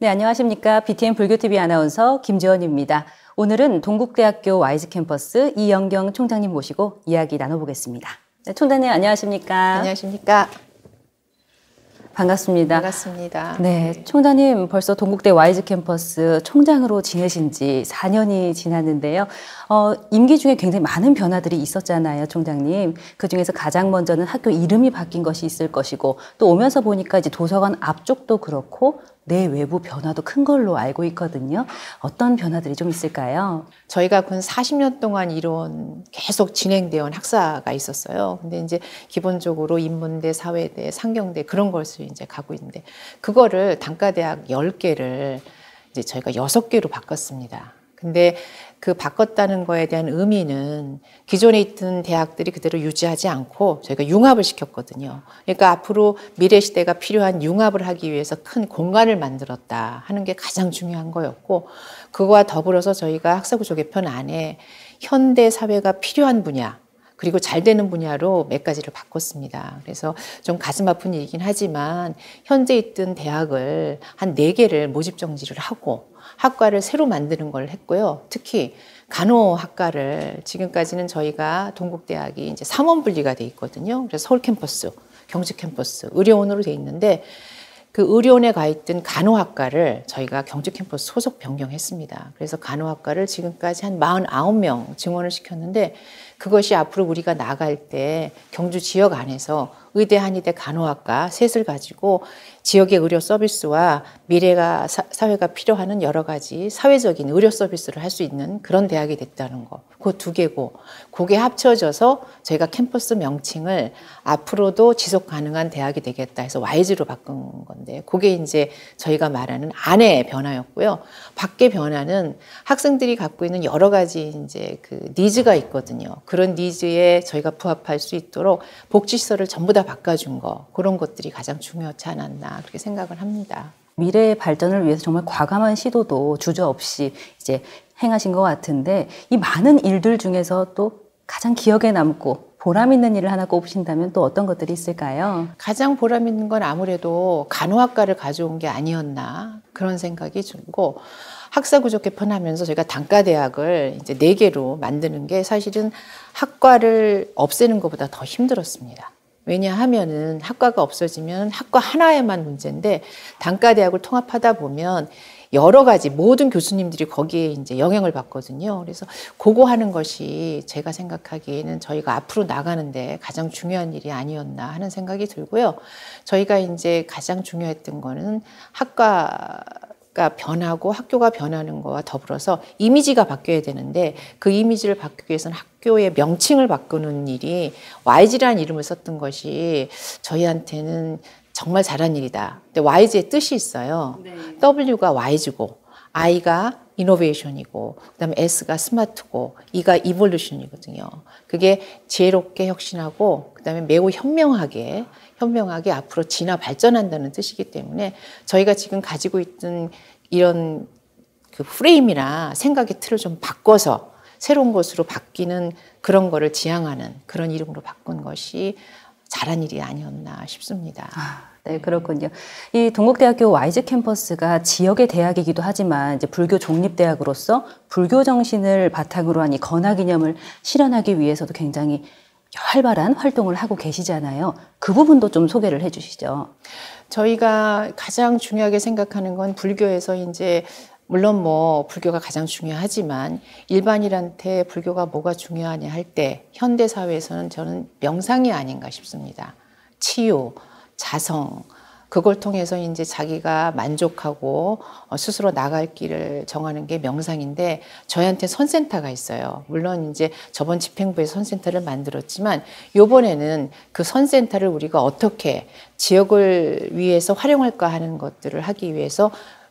네, 안녕하십니까. BTN 불교TV 아나운서 김지원입니다. 오늘은 동국대학교 와이즈 캠퍼스 이영경 총장님 모시고 이야기 나눠보겠습니다. 네, 총장님 안녕하십니까. 안녕하십니까. 반갑습니다. 반갑습니다. 네, 네. 총장님 벌써 동국대 와이즈 캠퍼스 총장으로 지내신 지 4년이 지났는데요. 어, 임기 중에 굉장히 많은 변화들이 있었잖아요, 총장님. 그 중에서 가장 먼저는 학교 이름이 바뀐 것이 있을 것이고 또 오면서 보니까 이제 도서관 앞쪽도 그렇고 내 외부 변화도 큰 걸로 알고 있거든요. 어떤 변화들이 좀 있을까요? 저희가 근 40년 동안 이런 계속 진행되어 온 학사가 있었어요. 근데 이제 기본적으로 인문대, 사회대, 상경대 그런 것을 이제 가고 있는데 그거를 단과대학 10개를 이제 저희가 6개로 바꿨습니다. 근데 그 바꿨다는 거에 대한 의미는 기존에 있던 대학들이 그대로 유지하지 않고 저희가 융합을 시켰거든요. 그러니까 앞으로 미래 시대가 필요한 융합을 하기 위해서 큰 공간을 만들었다 하는 게 가장 중요한 거였고 그와 더불어서 저희가 학사구조 개편 안에 현대 사회가 필요한 분야 그리고 잘 되는 분야로 몇 가지를 바꿨습니다. 그래서 좀 가슴 아픈 일이긴 하지만 현재 있던 대학을 한 네 개를 모집 정지를 하고 학과를 새로 만드는 걸 했고요. 특히 간호학과를 지금까지는 저희가 동국대학이 이제 삼원 분리가 돼 있거든요. 그래서 서울 캠퍼스, 경주 캠퍼스, 의료원으로 돼 있는데 그 의료원에 가 있던 간호학과를 저희가 경주 캠퍼스 소속 변경했습니다. 그래서 간호학과를 지금까지 한 49명 증원을 시켰는데 그것이 앞으로 우리가 나갈 때 경주 지역 안에서 의대 한의대 간호학과 셋을 가지고 지역의 의료 서비스와 미래가 사, 회가 필요하는 여러 가지 사회적인 의료 서비스를 할 수 있는 그런 대학이 됐다는 거. 그 두 개고 그게 합쳐져서 저희가 캠퍼스 명칭을 앞으로도 지속 가능한 대학이 되겠다 해서 YG로 바꾼 건 건데 그게 이제 저희가 말하는 안의 변화였고요. 밖의 변화는 학생들이 갖고 있는 여러 가지 이제 그 니즈가 있거든요. 그런 니즈에 저희가 부합할 수 있도록 복지시설을 전부 다 바꿔준 거 그런 것들이 가장 중요하지 않았나 그렇게 생각을 합니다. 미래의 발전을 위해서 정말 과감한 시도도 주저 없이 이제 행하신 것 같은데 이 많은 일들 중에서 또 가장 기억에 남고 보람 있는 일을 하나 꼽으신다면 또 어떤 것들이 있을까요? 가장 보람 있는 건 아무래도 간호학과를 가져온 게 아니었나 그런 생각이 들고 학사 구조 개편하면서 저희가 단과 대학을 이제 네 개로 만드는 게 사실은 학과를 없애는 것보다 더 힘들었습니다. 왜냐하면은 학과가 없어지면 학과 하나에만 문제인데 단과 대학을 통합하다 보면 여러 가지 모든 교수님들이 거기에 이제 영향을 받거든요. 그래서 그거 하는 것이 제가 생각하기에는 저희가 앞으로 나가는데 가장 중요한 일이 아니었나 하는 생각이 들고요. 저희가 이제 가장 중요했던 거는 학과 가 변하고 학교가 변하는 거와 더불어서 이미지가 바뀌어야 되는데 그 이미지를 바꾸기 위해서는 학교의 명칭을 바꾸는 일이 YG라는 이름을 썼던 것이 저희한테는 정말 잘한 일이다. 근데 YG의 뜻이 있어요. 네. W가 YG고, I가 이노베이션이고, 그 다음에 S가 스마트고, E가 이볼루션이거든요. 그게 지혜롭게 혁신하고, 그 다음에 매우 현명하게, 현명하게 앞으로 진화 발전한다는 뜻이기 때문에 저희가 지금 가지고 있던 이런 그 프레임이나 생각의 틀을 좀 바꿔서 새로운 것으로 바뀌는 그런 거를 지향하는 그런 이름으로 바꾼 것이 잘한 일이 아니었나 싶습니다. 아, 네, 그렇군요. 이 동국대학교 와이즈 캠퍼스가 지역의 대학이기도 하지만 이제 불교 종립대학으로서 불교 정신을 바탕으로 한 이 건화 기념을 실현하기 위해서도 굉장히 활발한 활동을 하고 계시잖아요. 그 부분도 좀 소개를 해 주시죠. 저희가 가장 중요하게 생각하는 건 불교에서 이제 물론 뭐 불교가 가장 중요하지만 일반인한테 불교가 뭐가 중요하냐 할 때 현대 사회에서는 저는 명상이 아닌가 싶습니다. 치유, 자성 그걸 통해서 이제 자기가 만족하고 어, 스스로 나갈 길을 정하는 게 명상인데 저희한테 선센터가 있어요. 물론 이제 저번 집행부에 선센터를 만들었지만 요번에는 그 선센터를 우리가 어떻게 지역을 위해서 활용할까 하는 것들을 하기 위해서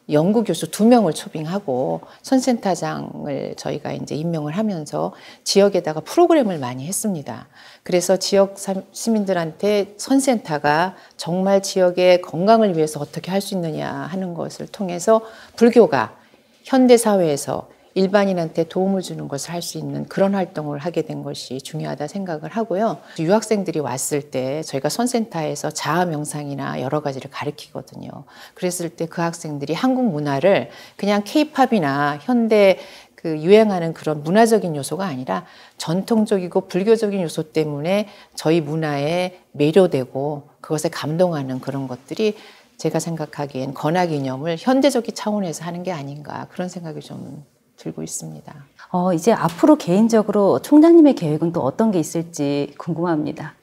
연구 교수 두 명을 초빙하고 선센터장을 저희가 이제 임명을 하면서 지역에다가 프로그램을 많이 했습니다. 그래서 지역 시민들한테 선센터가 정말 지역의 건강을 위해서 어떻게 할 수 있느냐 하는 것을 통해서 불교가 현대 사회에서 일반인한테 도움을 주는 것을 할 수 있는 그런 활동을 하게 된 것이 중요하다 생각을 하고요. 유학생들이 왔을 때 저희가 선센터에서 자아 명상이나 여러 가지를 가르치거든요. 그랬을 때 그 학생들이 한국 문화를 그냥 케이팝이나 현대 그 유행하는 그런 문화적인 요소가 아니라 전통적이고 불교적인 요소 때문에 저희 문화에 매료되고 그것에 감동하는 그런 것들이 제가 생각하기엔 권학 이념을 현대적인 차원에서 하는 게 아닌가 그런 생각이 좀 들고 있습니다. 어, 이제 앞으로 개인적으로 총장님의 계획은 또 어떤 게 있을지 궁금합니다.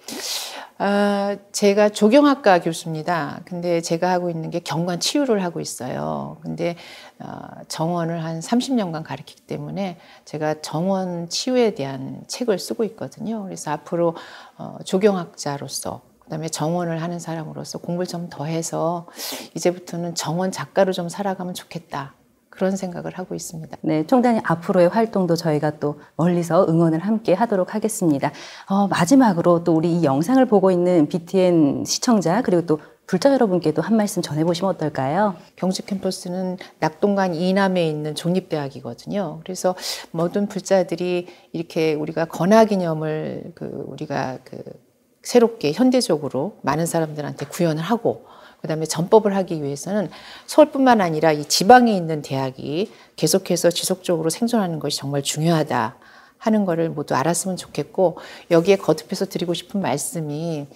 아, 제가 조경학과 교수입니다. 근데 제가 하고 있는 게 경관 치유를 하고 있어요. 근데 어, 정원을 한 30년간 가르치기 때문에 제가 정원 치유에 대한 책을 쓰고 있거든요. 그래서 앞으로 어, 조경학자로서 그다음에 정원을 하는 사람으로서 공부를 좀 더 해서 이제부터는 정원 작가로 좀 살아가면 좋겠다. 그런 생각을 하고 있습니다. 네, 총단이 앞으로의 활동도 저희가 또 멀리서 응원을 함께 하도록 하겠습니다. 어, 마지막으로 또 우리 이 영상을 보고 있는 BTN 시청자 그리고 또 불자 여러분께도 한 말씀 전해보시면 어떨까요? 경주 캠퍼스는 낙동강 이남에 있는 종립대학이거든요. 그래서 모든 불자들이 이렇게 우리가 건화 기념을 그 우리가 그 새롭게 현대적으로 많은 사람들한테 구현을 하고 그다음에 전법을 하기 위해서는 서울뿐만 아니라 이 지방에 있는 대학이 계속해서 지속적으로 생존하는 것이 정말 중요하다 하는 것을 모두 알았으면 좋겠고 여기에 거듭해서 드리고 싶은 말씀이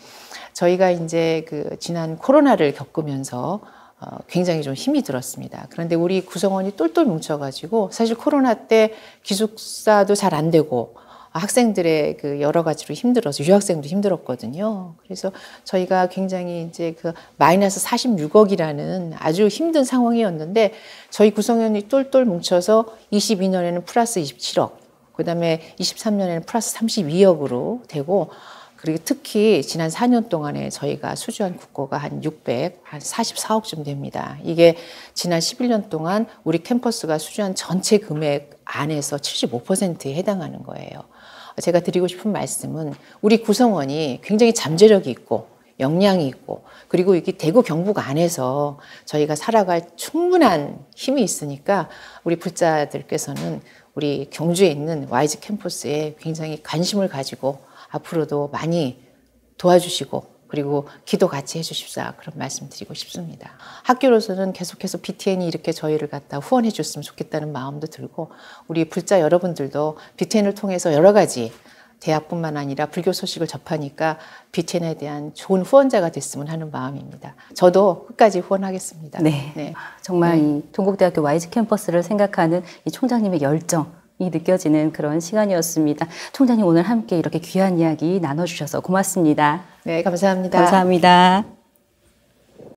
저희가 이제 그 지난 코로나를 겪으면서 어, 굉장히 좀 힘이 들었습니다. 그런데 우리 구성원이 똘똘 뭉쳐가지고 사실 코로나 때 기숙사도 잘 안 되고 학생들의 그 여러 가지로 힘들어서 유학생도 힘들었거든요. 그래서 저희가 굉장히 이제 그 마이너스 46억이라는 아주 힘든 상황이었는데 저희 구성원이 똘똘 뭉쳐서 22년에는 플러스 27억, 그다음에 23년에는 플러스 32억으로 되고 그리고 특히 지난 4년 동안에 저희가 수주한 국고가 한 600, 한 44억쯤 됩니다. 이게 지난 11년 동안 우리 캠퍼스가 수주한 전체 금액 안에서 75%에 해당하는 거예요. 제가 드리고 싶은 말씀은 우리 구성원이 굉장히 잠재력이 있고 역량이 있고 그리고 이게 렇 대구 경북 안에서 저희가 살아갈 충분한 힘이 있으니까 우리 불자들께서는 우리 경주에 있는 와이즈 캠퍼스에 굉장히 관심을 가지고 앞으로도 많이 도와주시고 그리고 기도 같이 해주십사 그런 말씀 드리고 싶습니다. 학교로서는 계속해서 BTN이 이렇게 저희를 갖다 후원해 줬으면 좋겠다는 마음도 들고 우리 불자 여러분들도 BTN을 통해서 여러 가지 대학뿐만 아니라 불교 소식을 접하니까 BTN에 대한 좋은 후원자가 됐으면 하는 마음입니다. 저도 끝까지 후원하겠습니다. 네. 네. 정말 네. 동국대학교 YG 캠퍼스를 생각하는 이 총장님의 열정 이 느껴지는 그런 시간이었습니다. 총장님 오늘 함께 이렇게 귀한 이야기 나눠주셔서 고맙습니다. 네, 감사합니다. 감사합니다.